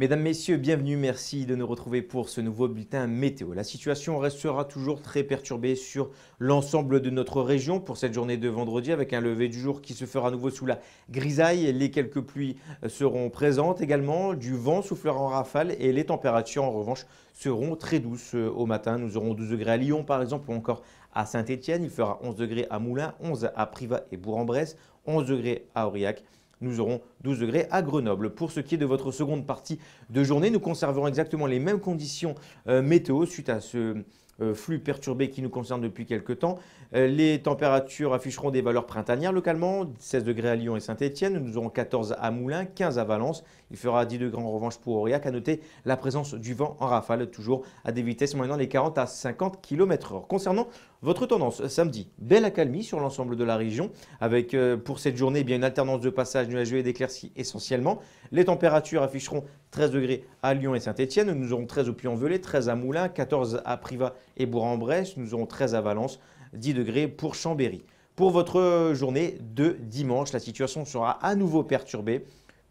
Mesdames, Messieurs, bienvenue, merci de nous retrouver pour ce nouveau bulletin météo. La situation restera toujours très perturbée sur l'ensemble de notre région pour cette journée de vendredi avec un lever du jour qui se fera à nouveau sous la grisaille. Les quelques pluies seront présentes également, du vent soufflera en rafale et les températures en revanche seront très douces euh, au matin. Nous aurons 12 degrés à Lyon par exemple ou encore à Saint-Étienne. Il fera 11 degrés à Moulins, 11 à Privas et Bourg-en-Bresse, 11 degrés à Aurillac. Nous aurons 12 degrés à Grenoble. Pour ce qui est de votre seconde partie de journée, nous conserverons exactement les mêmes conditions euh, météo suite à ce euh, flux perturbé qui nous concerne depuis quelques temps. Euh, les températures afficheront des valeurs printanières localement, 16 degrés à Lyon et Saint-Etienne, nous aurons 14 à Moulins, 15 à Valence, il fera 10 degrés en revanche pour Aurillac, à noter la présence du vent en rafale, toujours à des vitesses moyennant les 40 à 50 km h Concernant votre tendance, samedi, belle accalmie sur l'ensemble de la région, avec euh, pour cette journée eh bien, une alternance de passages nuageux et d'éclaircies essentiellement. Les températures afficheront 13 degrés à Lyon et Saint-Etienne, nous aurons 13 au Puy-en-Velay, 13 à Moulins, 14 à Privas et Bourg-en-Bresse. Nous aurons 13 à Valence, 10 degrés pour Chambéry. Pour votre journée de dimanche, la situation sera à nouveau perturbée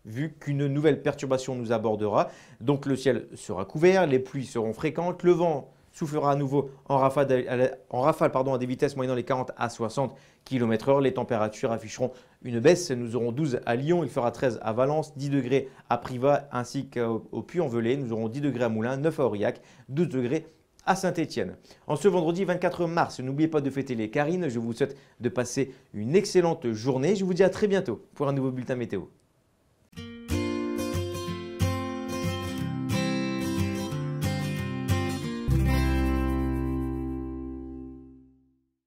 vu qu'une nouvelle perturbation nous abordera. Donc le ciel sera couvert, les pluies seront fréquentes, le vent soufflera à nouveau en rafale, pardon, à des vitesses moyennant les 40 à 60 km/h. Les températures afficheront une baisse. Nous aurons 12 à Lyon, il fera 13 à Valence, 10 degrés à Privas ainsi qu'au Puy-en-Velay. Nous aurons 10 degrés à Moulins, 9 à Aurillac, 12 degrés à Saint-Étienne. En ce vendredi 24 mars, n'oubliez pas de fêter les Carines. Je vous souhaite de passer une excellente journée. Je vous dis à très bientôt pour un nouveau bulletin météo.